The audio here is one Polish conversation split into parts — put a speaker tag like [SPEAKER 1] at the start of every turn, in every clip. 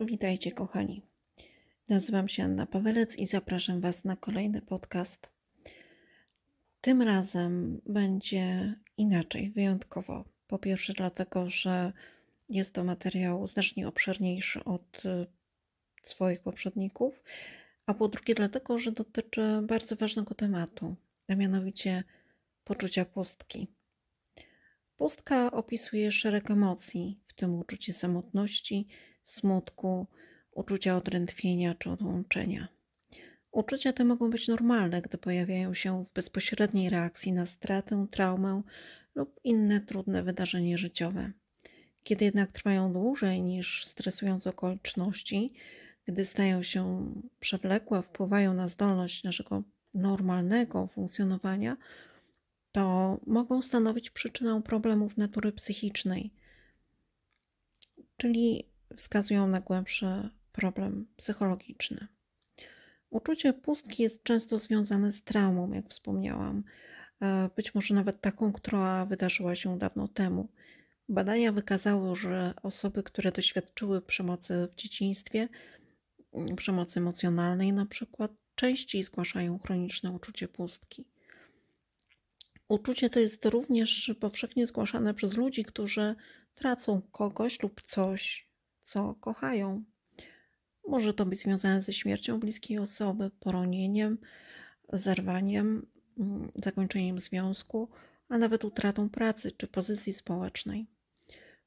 [SPEAKER 1] Witajcie, kochani. Nazywam się Anna Pawelec i zapraszam Was na kolejny podcast. Tym razem będzie inaczej, wyjątkowo. Po pierwsze, dlatego, że jest to materiał znacznie obszerniejszy od y, swoich poprzedników, a po drugie, dlatego, że dotyczy bardzo ważnego tematu, a mianowicie poczucia pustki. Pustka opisuje szereg emocji, w tym uczucie samotności smutku, uczucia odrętwienia czy odłączenia. Uczucia te mogą być normalne, gdy pojawiają się w bezpośredniej reakcji na stratę, traumę lub inne trudne wydarzenie życiowe. Kiedy jednak trwają dłużej niż stresujące okoliczności, gdy stają się przewlekłe, wpływają na zdolność naszego normalnego funkcjonowania, to mogą stanowić przyczynę problemów natury psychicznej. Czyli wskazują na głębszy problem psychologiczny. Uczucie pustki jest często związane z traumą, jak wspomniałam, e, być może nawet taką, która wydarzyła się dawno temu. Badania wykazały, że osoby, które doświadczyły przemocy w dzieciństwie, mm, przemocy emocjonalnej na przykład, częściej zgłaszają chroniczne uczucie pustki. Uczucie to jest również powszechnie zgłaszane przez ludzi, którzy tracą kogoś lub coś co kochają. Może to być związane ze śmiercią bliskiej osoby, poronieniem, zerwaniem, mm, zakończeniem związku, a nawet utratą pracy czy pozycji społecznej.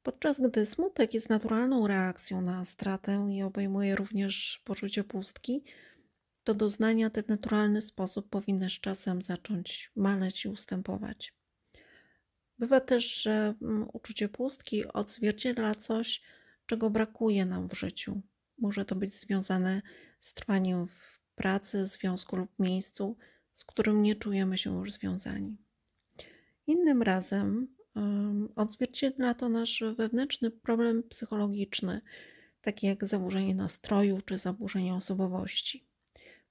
[SPEAKER 1] Podczas gdy smutek jest naturalną reakcją na stratę i obejmuje również poczucie pustki, to doznania te w naturalny sposób powinny z czasem zacząć maleć i ustępować. Bywa też, że mm, uczucie pustki odzwierciedla coś, czego brakuje nam w życiu. Może to być związane z trwaniem w pracy, związku lub miejscu, z którym nie czujemy się już związani. Innym razem um, odzwierciedla to nasz wewnętrzny problem psychologiczny, taki jak zaburzenie nastroju czy zaburzenie osobowości.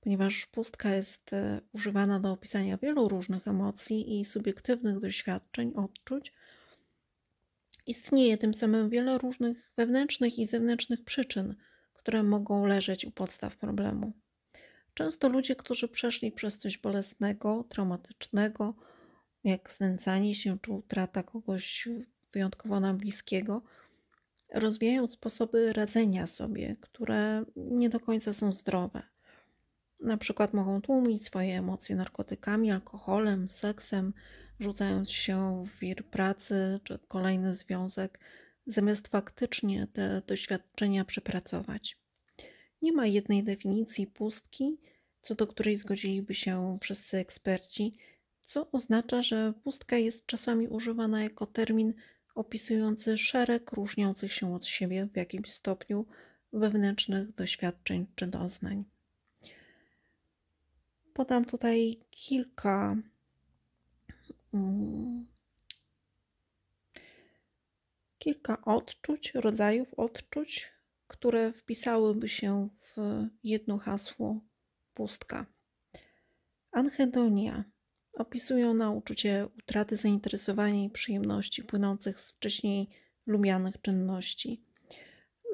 [SPEAKER 1] Ponieważ pustka jest e, używana do opisania wielu różnych emocji i subiektywnych doświadczeń, odczuć, Istnieje tym samym wiele różnych wewnętrznych i zewnętrznych przyczyn, które mogą leżeć u podstaw problemu. Często ludzie, którzy przeszli przez coś bolesnego, traumatycznego, jak znęcanie się czy utrata kogoś wyjątkowo nam bliskiego, rozwijają sposoby radzenia sobie, które nie do końca są zdrowe. Na przykład mogą tłumić swoje emocje narkotykami, alkoholem, seksem, rzucając się w wir pracy czy kolejny związek, zamiast faktycznie te doświadczenia przepracować. Nie ma jednej definicji pustki, co do której zgodziliby się wszyscy eksperci, co oznacza, że pustka jest czasami używana jako termin opisujący szereg różniących się od siebie w jakimś stopniu wewnętrznych doświadczeń czy doznań. Podam tutaj kilka kilka odczuć, rodzajów odczuć, które wpisałyby się w jedno hasło pustka. Anhedonia opisuje ona uczucie utraty zainteresowania i przyjemności płynących z wcześniej lubianych czynności.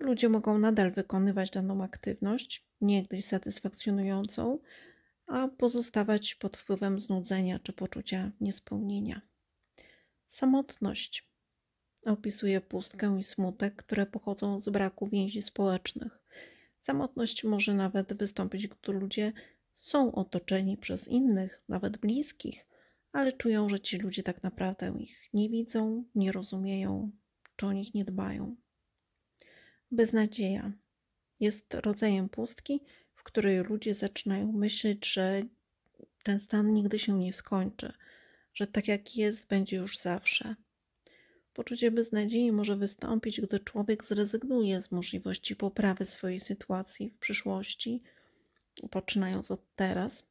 [SPEAKER 1] Ludzie mogą nadal wykonywać daną aktywność, niegdyś satysfakcjonującą, a pozostawać pod wpływem znudzenia czy poczucia niespełnienia. Samotność opisuje pustkę i smutek, które pochodzą z braku więzi społecznych. Samotność może nawet wystąpić, gdy ludzie są otoczeni przez innych, nawet bliskich, ale czują, że ci ludzie tak naprawdę ich nie widzą, nie rozumieją, czy o nich nie dbają. Beznadzieja jest rodzajem pustki, której ludzie zaczynają myśleć, że ten stan nigdy się nie skończy, że tak jak jest, będzie już zawsze. Poczucie beznadziei może wystąpić, gdy człowiek zrezygnuje z możliwości poprawy swojej sytuacji w przyszłości, poczynając od teraz,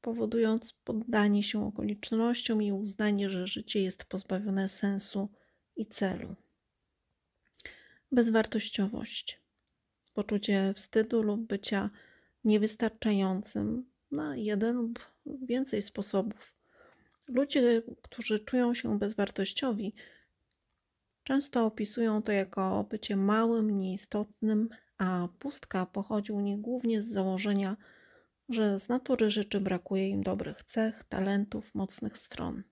[SPEAKER 1] powodując poddanie się okolicznościom i uznanie, że życie jest pozbawione sensu i celu. Bezwartościowość. Poczucie wstydu lub bycia niewystarczającym na jeden lub więcej sposobów. Ludzie, którzy czują się bezwartościowi, często opisują to jako bycie małym, nieistotnym, a pustka pochodzi u nich głównie z założenia, że z natury rzeczy brakuje im dobrych cech, talentów, mocnych stron.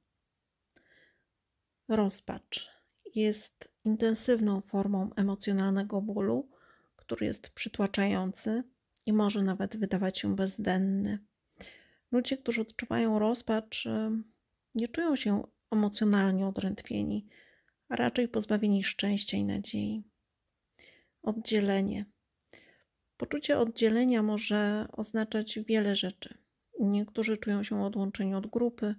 [SPEAKER 1] Rozpacz jest intensywną formą emocjonalnego bólu, który jest przytłaczający, i może nawet wydawać się bezdenny. Ludzie, którzy odczuwają rozpacz, y, nie czują się emocjonalnie odrętwieni, a raczej pozbawieni szczęścia i nadziei. Oddzielenie. Poczucie oddzielenia może oznaczać wiele rzeczy. Niektórzy czują się odłączeni od grupy,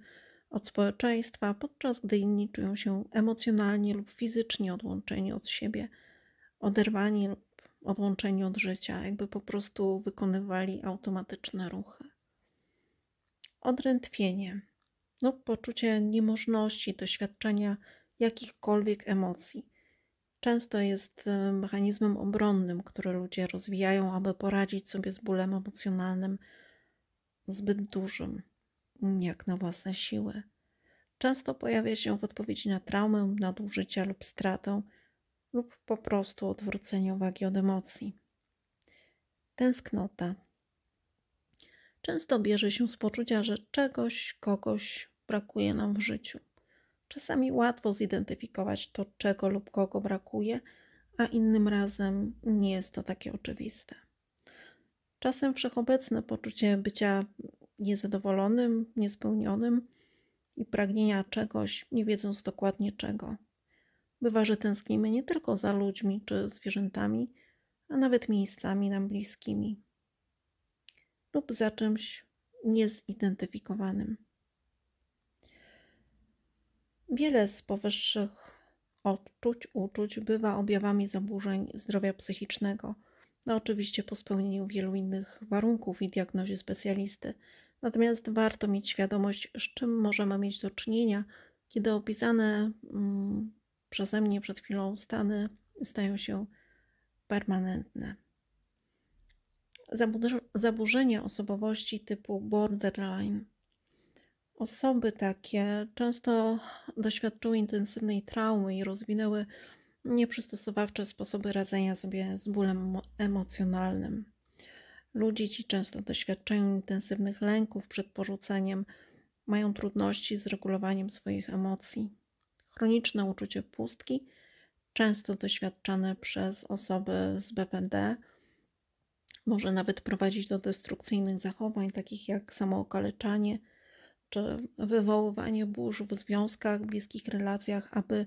[SPEAKER 1] od społeczeństwa, podczas gdy inni czują się emocjonalnie lub fizycznie odłączeni od siebie, oderwani lub odłączeni od życia, jakby po prostu wykonywali automatyczne ruchy. Odrętwienie no, poczucie niemożności, doświadczenia jakichkolwiek emocji. Często jest e, mechanizmem obronnym, który ludzie rozwijają, aby poradzić sobie z bólem emocjonalnym zbyt dużym, jak na własne siły. Często pojawia się w odpowiedzi na traumę, nadużycia lub stratę, lub po prostu odwrócenie uwagi od emocji. Tęsknota często bierze się z poczucia, że czegoś, kogoś brakuje nam w życiu. Czasami łatwo zidentyfikować to, czego lub kogo brakuje, a innym razem nie jest to takie oczywiste. Czasem wszechobecne poczucie bycia niezadowolonym, niespełnionym i pragnienia czegoś, nie wiedząc dokładnie czego. Bywa, że tęsknimy nie tylko za ludźmi czy zwierzętami, a nawet miejscami nam bliskimi lub za czymś niezidentyfikowanym. Wiele z powyższych odczuć, uczuć bywa objawami zaburzeń zdrowia psychicznego, no oczywiście po spełnieniu wielu innych warunków i diagnozie specjalisty. Natomiast warto mieć świadomość, z czym możemy mieć do czynienia, kiedy opisane mm, przeze mnie przed chwilą stany stają się permanentne. Zaburzenia osobowości typu borderline. Osoby takie często doświadczyły intensywnej traumy i rozwinęły nieprzystosowawcze sposoby radzenia sobie z bólem emocjonalnym. Ludzie ci często doświadczają intensywnych lęków przed porzuceniem, mają trudności z regulowaniem swoich emocji. Chroniczne uczucie pustki, często doświadczane przez osoby z BPD, może nawet prowadzić do destrukcyjnych zachowań, takich jak samookaleczanie czy wywoływanie burz w związkach, bliskich relacjach, aby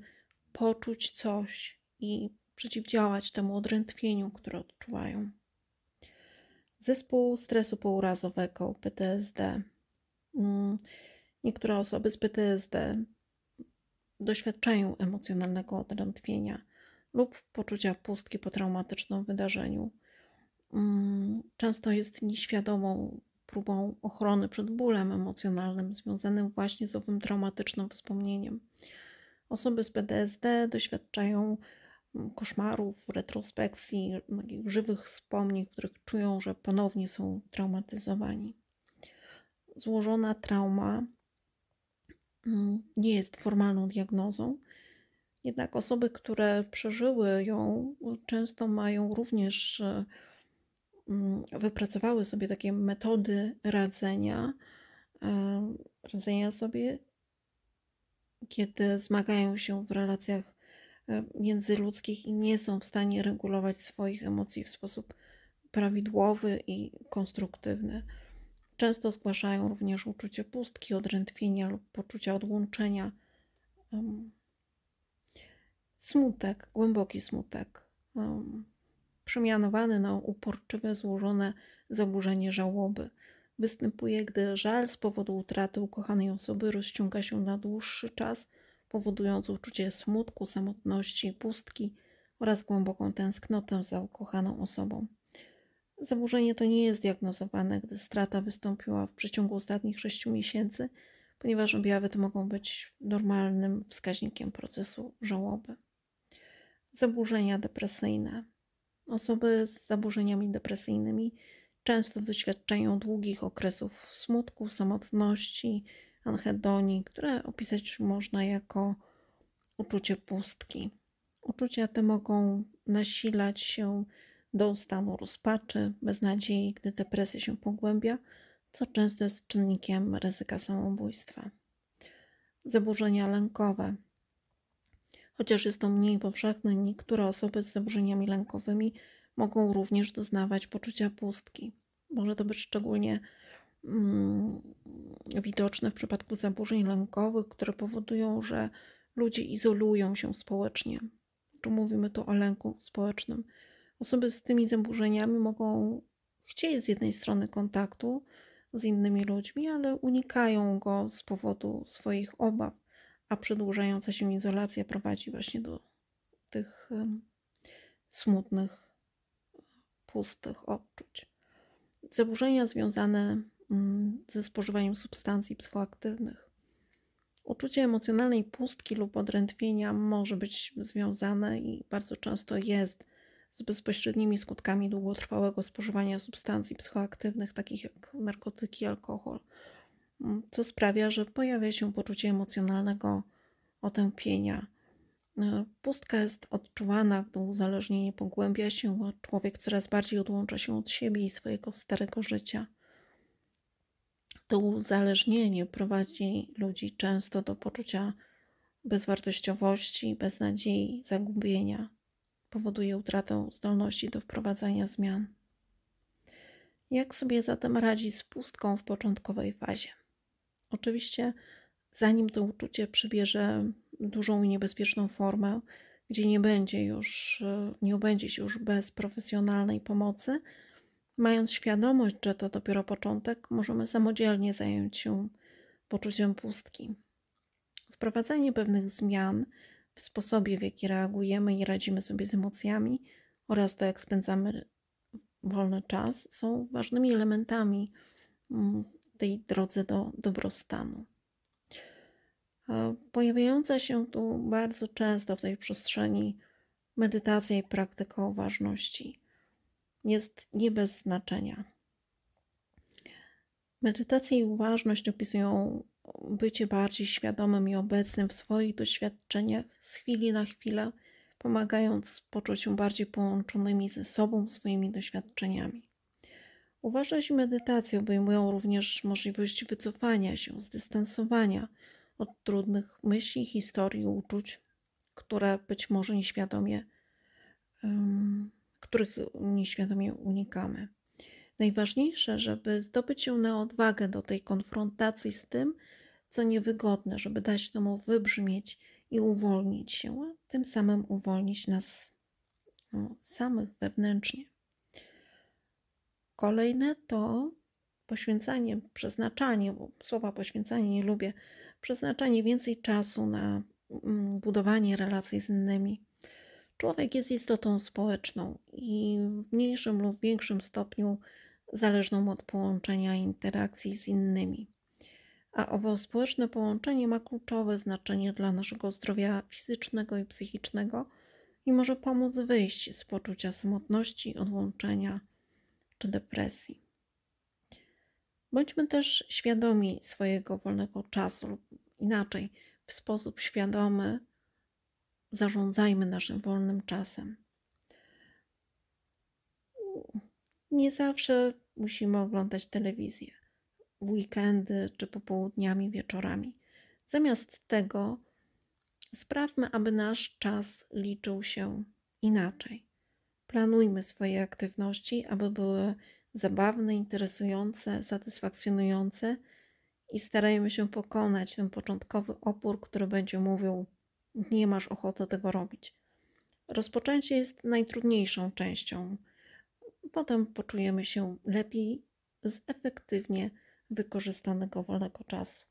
[SPEAKER 1] poczuć coś i przeciwdziałać temu odrętwieniu, które odczuwają. Zespół stresu pourazowego PTSD. Mm, niektóre osoby z PTSD doświadczają emocjonalnego odrętwienia lub poczucia pustki po traumatycznym wydarzeniu. Mm, często jest nieświadomą próbą ochrony przed bólem emocjonalnym związanym właśnie z owym traumatycznym wspomnieniem. Osoby z PTSD doświadczają mm, koszmarów, retrospekcji, żywych wspomnień, w których czują, że ponownie są traumatyzowani. Złożona trauma no, nie jest formalną diagnozą. Jednak osoby, które przeżyły ją, często mają również, e, mm, wypracowały sobie takie metody radzenia, e, radzenia sobie, kiedy zmagają się w relacjach e, międzyludzkich i nie są w stanie regulować swoich emocji w sposób prawidłowy i konstruktywny. Często zgłaszają również uczucie pustki, odrętwienia lub poczucia odłączenia, um, smutek, głęboki smutek, um, przemianowany na uporczywe, złożone zaburzenie żałoby. Występuje, gdy żal z powodu utraty ukochanej osoby rozciąga się na dłuższy czas, powodując uczucie smutku, samotności, pustki oraz głęboką tęsknotę za ukochaną osobą. Zaburzenie to nie jest diagnozowane, gdy strata wystąpiła w przeciągu ostatnich 6 miesięcy, ponieważ objawy te mogą być normalnym wskaźnikiem procesu żałoby. Zaburzenia depresyjne. Osoby z zaburzeniami depresyjnymi często doświadczają długich okresów smutku, samotności, anhedonii, które opisać można jako uczucie pustki. Uczucia te mogą nasilać się do stanu rozpaczy, beznadziei, gdy depresja się pogłębia, co często jest czynnikiem ryzyka samobójstwa. Zaburzenia lękowe. Chociaż jest to mniej powszechne, niektóre osoby z zaburzeniami lękowymi mogą również doznawać poczucia pustki. Może to być szczególnie mm, widoczne w przypadku zaburzeń lękowych, które powodują, że ludzie izolują się społecznie. Tu mówimy tu o lęku społecznym. Osoby z tymi zaburzeniami mogą chcieć z jednej strony kontaktu z innymi ludźmi, ale unikają go z powodu swoich obaw, a przedłużająca się izolacja prowadzi właśnie do tych smutnych, pustych odczuć. Zaburzenia związane mm, ze spożywaniem substancji psychoaktywnych. Uczucie emocjonalnej pustki lub odrętwienia może być związane i bardzo często jest z bezpośrednimi skutkami długotrwałego spożywania substancji psychoaktywnych, takich jak narkotyki, alkohol, mm, co sprawia, że pojawia się poczucie emocjonalnego otępienia. E, pustka jest odczuwana, gdy uzależnienie pogłębia się, a człowiek coraz bardziej odłącza się od siebie i swojego starego życia. To uzależnienie prowadzi ludzi często do poczucia bezwartościowości, beznadziei, zagubienia, powoduje utratę zdolności do wprowadzania zmian. Jak sobie zatem radzi z pustką w początkowej fazie? Oczywiście, zanim to uczucie przybierze dużą i niebezpieczną formę, gdzie nie będzie już, nie obędzie się już bez profesjonalnej pomocy, mając świadomość, że to dopiero początek, możemy samodzielnie zająć się poczuciem pustki. Wprowadzenie pewnych zmian w sposobie, w jaki reagujemy i radzimy sobie z emocjami oraz to, jak spędzamy wolny czas, są ważnymi elementami mm, tej drodze do dobrostanu. Pojawiająca się tu bardzo często w tej przestrzeni medytacja i praktyka uważności jest nie bez znaczenia. Medytacja i uważność opisują bycie bardziej świadomym i obecnym w swoich doświadczeniach z chwili na chwilę, pomagając poczuć się bardziej połączonymi ze sobą swoimi doświadczeniami. Uważność i medytacja obejmują również możliwość wycofania się, zdystansowania od trudnych myśli, historii, uczuć, które być może nieświadomie, um, których nieświadomie unikamy. Najważniejsze, żeby zdobyć się na odwagę do tej konfrontacji z tym, co niewygodne, żeby dać temu wybrzmieć i uwolnić się, a tym samym uwolnić nas no, samych wewnętrznie. Kolejne to poświęcanie, przeznaczanie, bo słowa poświęcanie nie lubię, przeznaczanie więcej czasu na mm, budowanie relacji z innymi. Człowiek jest istotą społeczną i w mniejszym lub większym stopniu zależną od połączenia interakcji z innymi. A owo społeczne połączenie ma kluczowe znaczenie dla naszego zdrowia fizycznego i psychicznego i może pomóc wyjść z poczucia samotności, odłączenia czy depresji. Bądźmy też świadomi swojego wolnego czasu, lub inaczej, w sposób świadomy zarządzajmy naszym wolnym czasem. nie zawsze musimy oglądać telewizję w weekendy czy popołudniami, wieczorami. Zamiast tego sprawmy, aby nasz czas liczył się inaczej. Planujmy swoje aktywności, aby były zabawne, interesujące, satysfakcjonujące i starajmy się pokonać ten początkowy opór, który będzie mówił: Nie masz ochoty tego robić. Rozpoczęcie jest najtrudniejszą częścią Potem poczujemy się lepiej z efektywnie wykorzystanego wolnego czasu.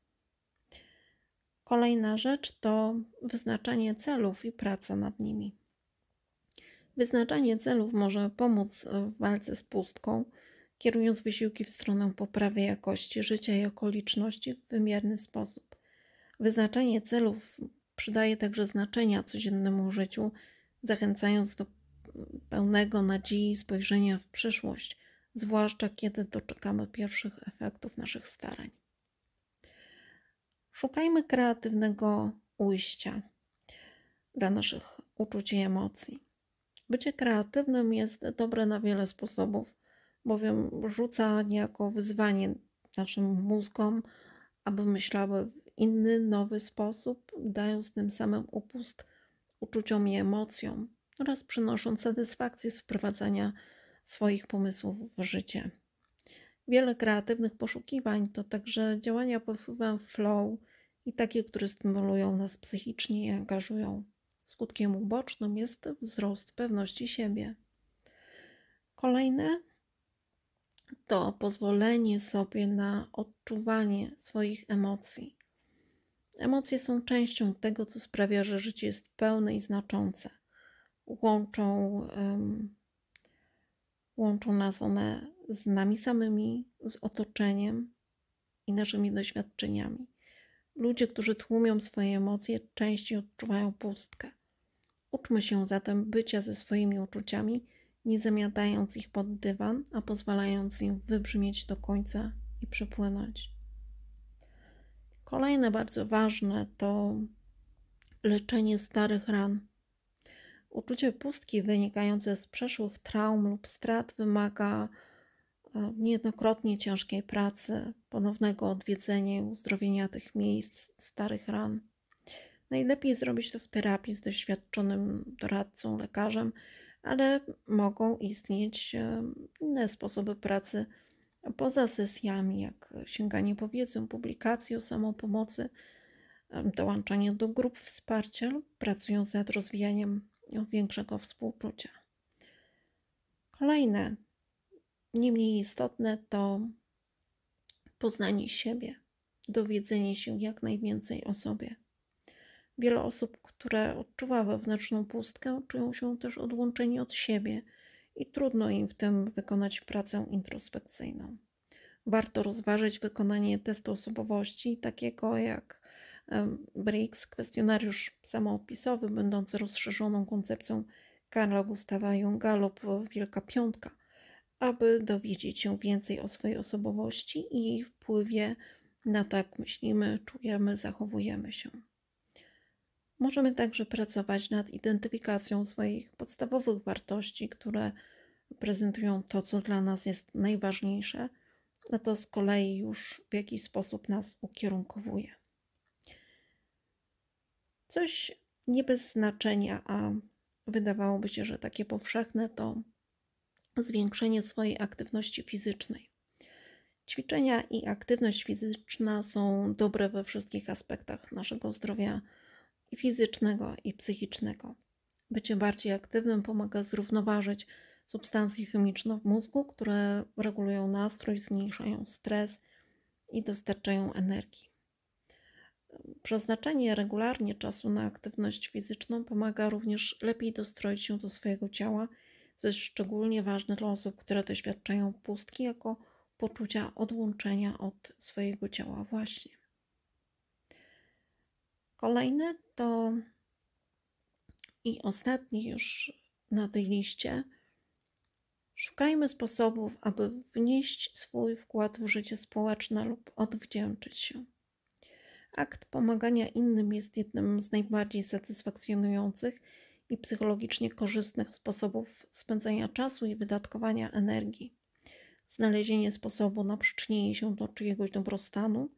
[SPEAKER 1] Kolejna rzecz to wyznaczanie celów i praca nad nimi. Wyznaczanie celów może pomóc e, w walce z pustką, kierując wysiłki w stronę poprawy jakości życia i okoliczności w wymierny sposób. Wyznaczanie celów przydaje także znaczenia codziennemu życiu, zachęcając do pełnego nadziei spojrzenia w przyszłość, zwłaszcza kiedy doczekamy pierwszych efektów naszych starań. Szukajmy kreatywnego ujścia dla naszych uczuć i emocji. Bycie kreatywnym jest dobre na wiele sposobów, bowiem rzuca niejako wyzwanie naszym mózgom, aby myślały w inny, nowy sposób, dając tym samym upust uczuciom i emocjom, oraz przynoszą satysfakcję z wprowadzania swoich pomysłów w życie. Wiele kreatywnych poszukiwań to także działania pod wpływem flow i takie, które stymulują nas psychicznie i angażują. Skutkiem ubocznym jest wzrost pewności siebie. Kolejne to pozwolenie sobie na odczuwanie swoich emocji. Emocje są częścią tego, co sprawia, że życie jest pełne i znaczące łączą, łączą nas one z nami samymi, z otoczeniem i naszymi doświadczeniami. Ludzie, którzy tłumią swoje emocje, częściej odczuwają pustkę. Uczmy się zatem bycia ze swoimi uczuciami, nie zamiatając ich pod dywan, a pozwalając im wybrzmieć do końca i przepłynąć. Kolejne bardzo ważne to leczenie starych ran. Uczucie pustki wynikające z przeszłych traum lub strat wymaga e, niejednokrotnie ciężkiej pracy, ponownego odwiedzenia i uzdrowienia tych miejsc, starych ran. Najlepiej zrobić to w terapii z doświadczonym doradcą, lekarzem, ale mogą istnieć e, inne sposoby pracy poza sesjami, jak sięganie po wiedzę, publikacje o samopomocy, e, dołączanie do grup wsparcia lub pracując nad rozwijaniem większego współczucia. Kolejne, nie mniej istotne, to poznanie siebie, dowiedzenie się jak najwięcej o sobie. Wiele osób, które odczuwa wewnętrzną pustkę, czują się też odłączeni od siebie i trudno im w tym wykonać pracę introspekcyjną. Warto rozważyć wykonanie testu osobowości, takiego jak Briggs, kwestionariusz samoopisowy, będący rozszerzoną koncepcją Karla Gustawa Junga lub Wielka Piątka, aby dowiedzieć się więcej o swojej osobowości i jej wpływie na tak myślimy, czujemy, zachowujemy się. Możemy także pracować nad identyfikacją swoich podstawowych wartości, które prezentują to, co dla nas jest najważniejsze, a to z kolei już w jakiś sposób nas ukierunkowuje. Coś nie bez znaczenia, a wydawałoby się, że takie powszechne to zwiększenie swojej aktywności fizycznej. Ćwiczenia i aktywność fizyczna są dobre we wszystkich aspektach naszego zdrowia i fizycznego, i psychicznego. Bycie bardziej aktywnym pomaga zrównoważyć substancje chemiczne w mózgu, które regulują nastrój, zmniejszają stres i dostarczają energii. Przeznaczenie regularnie czasu na aktywność fizyczną pomaga również lepiej dostroić się do swojego ciała, co jest szczególnie ważne dla osób, które doświadczają pustki jako poczucia odłączenia od swojego ciała właśnie. Kolejny to i ostatni już na tej liście. Szukajmy sposobów, aby wnieść swój wkład w życie społeczne lub odwdzięczyć się. Akt pomagania innym jest jednym z najbardziej satysfakcjonujących i psychologicznie korzystnych sposobów spędzania czasu i wydatkowania energii. Znalezienie sposobu na przyczynienie się do czyjegoś dobrostanu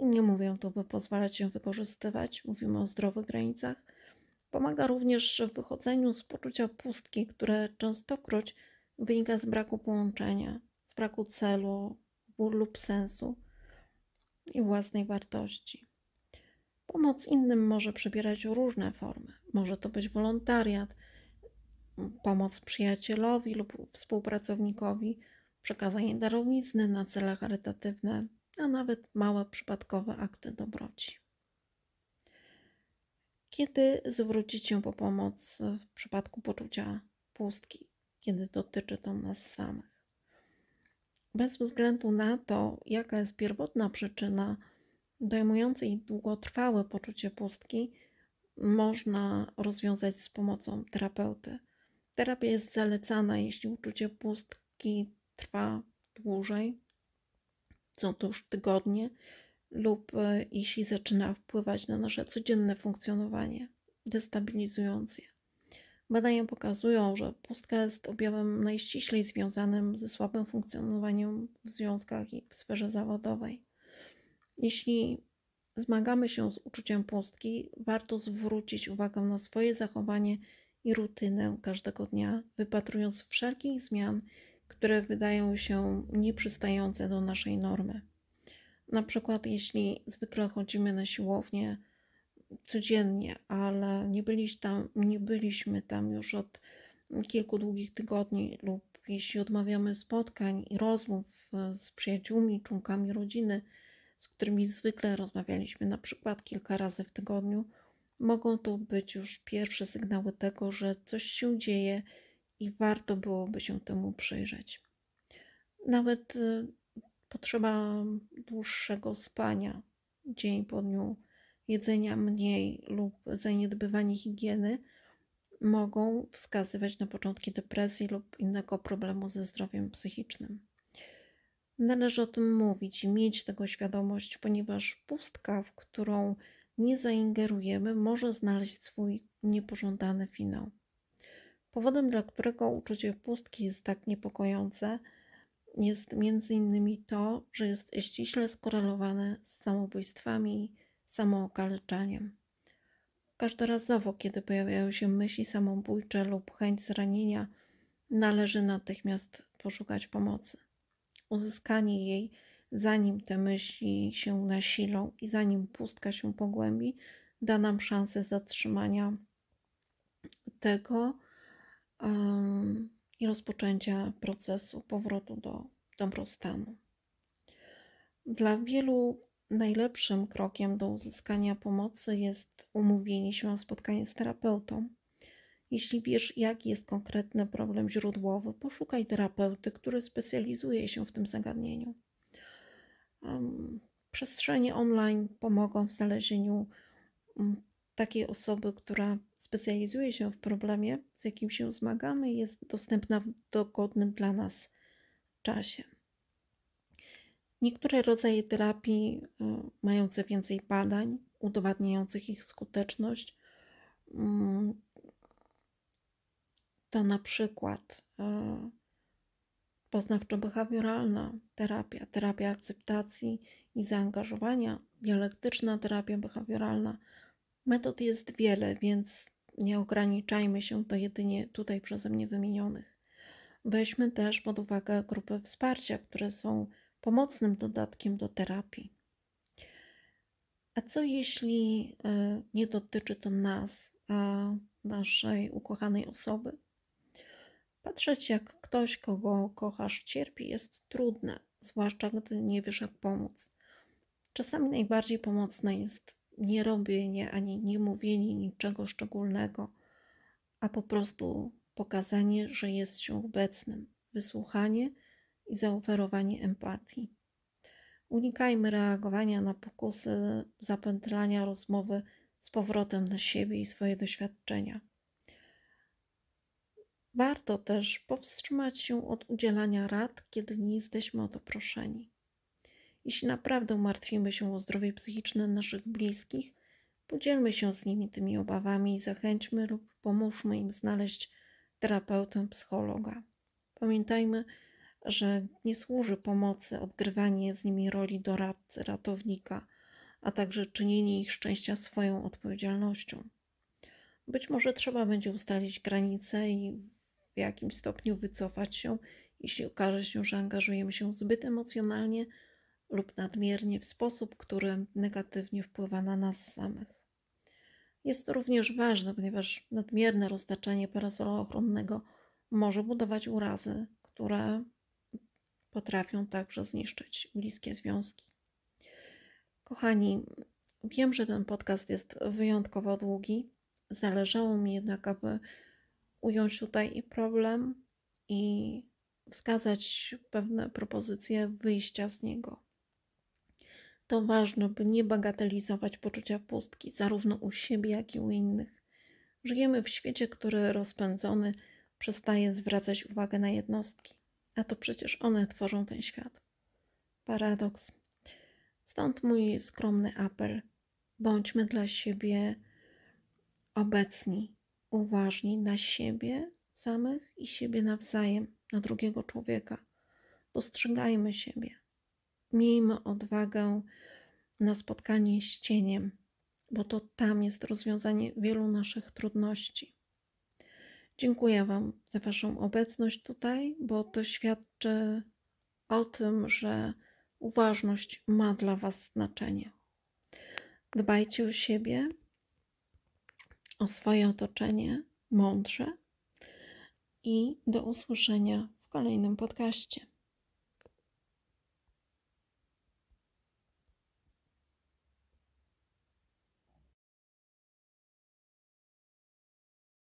[SPEAKER 1] i nie mówię tu, by pozwalać się wykorzystywać, mówimy o zdrowych granicach, pomaga również w wychodzeniu z poczucia pustki, które częstokroć wynika z braku połączenia, z braku celu lub sensu i własnej wartości. Pomoc innym może przybierać różne formy. Może to być wolontariat, pomoc przyjacielowi lub współpracownikowi, przekazanie darowizny na cele charytatywne, a nawet małe przypadkowe akty dobroci. Kiedy zwrócić się po pomoc w przypadku poczucia pustki, kiedy dotyczy to nas samych? bez względu na to, jaka jest pierwotna przyczyna dojmującej długotrwałe poczucie pustki, można rozwiązać z pomocą terapeuty. Terapia jest zalecana, jeśli uczucie pustki trwa dłużej, co tuż tygodnie, lub e, jeśli zaczyna wpływać na nasze codzienne funkcjonowanie, destabilizując je. Badania pokazują, że pustka jest objawem najściślej związanym ze słabym funkcjonowaniem w związkach i w sferze zawodowej. Jeśli zmagamy się z uczuciem pustki, warto zwrócić uwagę na swoje zachowanie i rutynę każdego dnia, wypatrując wszelkich zmian, które wydają się nieprzystające do naszej normy. Na przykład, jeśli zwykle chodzimy na siłownię, codziennie, ale nie, byliś tam, nie byliśmy tam już od kilku długich tygodni lub jeśli odmawiamy spotkań i rozmów e, z przyjaciółmi, członkami rodziny, z którymi zwykle rozmawialiśmy na przykład kilka razy w tygodniu, mogą to być już pierwsze sygnały tego, że coś się dzieje i warto byłoby się temu przyjrzeć. Nawet e, potrzeba dłuższego spania dzień po dniu jedzenia mniej lub zaniedbywanie higieny mogą wskazywać na początki depresji lub innego problemu ze zdrowiem psychicznym. Należy o tym mówić i mieć tego świadomość, ponieważ pustka, w którą nie zaingerujemy, może znaleźć swój niepożądany finał. Powodem, dla którego uczucie pustki jest tak niepokojące, jest między innymi to, że jest ściśle skorelowane z samobójstwami samookaleczaniem. Każdorazowo, kiedy pojawiają się myśli samobójcze lub chęć zranienia, należy natychmiast poszukać pomocy. Uzyskanie jej, zanim te myśli się nasilą i zanim pustka się pogłębi, da nam szansę zatrzymania tego um, i rozpoczęcia procesu powrotu do dobrostanu. Dla wielu najlepszym krokiem do uzyskania pomocy jest umówienie się na spotkanie z terapeutą. Jeśli wiesz, jaki jest konkretny problem źródłowy, poszukaj terapeuty, który specjalizuje się w tym zagadnieniu. Przestrzenie online pomogą w znalezieniu takiej osoby, która specjalizuje się w problemie, z jakim się zmagamy, i jest dostępna w dogodnym dla nas czasie. Niektóre rodzaje terapii y, mające więcej badań udowadniających ich skuteczność mm, to na przykład y, poznawczo-behawioralna terapia, terapia akceptacji i zaangażowania, dialektyczna terapia behawioralna. Metod jest wiele, więc nie ograniczajmy się do jedynie tutaj przeze mnie wymienionych. Weźmy też pod uwagę grupy wsparcia, które są pomocnym dodatkiem do terapii. A co jeśli e, nie dotyczy to nas, a naszej ukochanej osoby? Patrzeć, jak ktoś, kogo kochasz, cierpi, jest trudne, zwłaszcza gdy nie wiesz, jak pomóc. Czasami najbardziej pomocne jest nie robienie ani nie mówienie niczego szczególnego, a po prostu pokazanie, że jest się obecnym, wysłuchanie i zaoferowanie empatii. Unikajmy reagowania na pokusy zapętlania rozmowy z powrotem na siebie i swoje doświadczenia. Warto też powstrzymać się od udzielania rad, kiedy nie jesteśmy o to proszeni. Jeśli naprawdę martwimy się o zdrowie psychiczne naszych bliskich, podzielmy się z nimi tymi obawami i zachęćmy lub pomóżmy im znaleźć terapeutę, psychologa. Pamiętajmy, że nie służy pomocy odgrywanie z nimi roli doradcy, ratownika, a także czynienie ich szczęścia swoją odpowiedzialnością. Być może trzeba będzie ustalić granice i w jakim stopniu wycofać się, jeśli okaże się, że angażujemy się zbyt emocjonalnie lub nadmiernie w sposób, który negatywnie wpływa na nas samych. Jest to również ważne, ponieważ nadmierne roztaczanie parasola ochronnego może budować urazy, które potrafią także zniszczyć bliskie związki. Kochani, wiem, że ten podcast jest wyjątkowo długi. Zależało mi jednak, aby ująć tutaj problem i wskazać pewne propozycje wyjścia z niego. To ważne, by nie bagatelizować poczucia pustki, zarówno u siebie, jak i u innych. Żyjemy w świecie, który rozpędzony przestaje zwracać uwagę na jednostki a to przecież one tworzą ten świat. Paradoks. Stąd mój skromny apel: bądźmy dla siebie obecni, uważni na siebie samych i siebie nawzajem, na drugiego człowieka. Dostrzegajmy siebie. Miejmy odwagę na spotkanie z cieniem, bo to tam jest rozwiązanie wielu naszych trudności. Dziękuję Wam za Waszą obecność tutaj, bo to świadczy o tym, że uważność ma dla Was znaczenie. Dbajcie o siebie, o swoje otoczenie mądrze i do usłyszenia w kolejnym podcaście.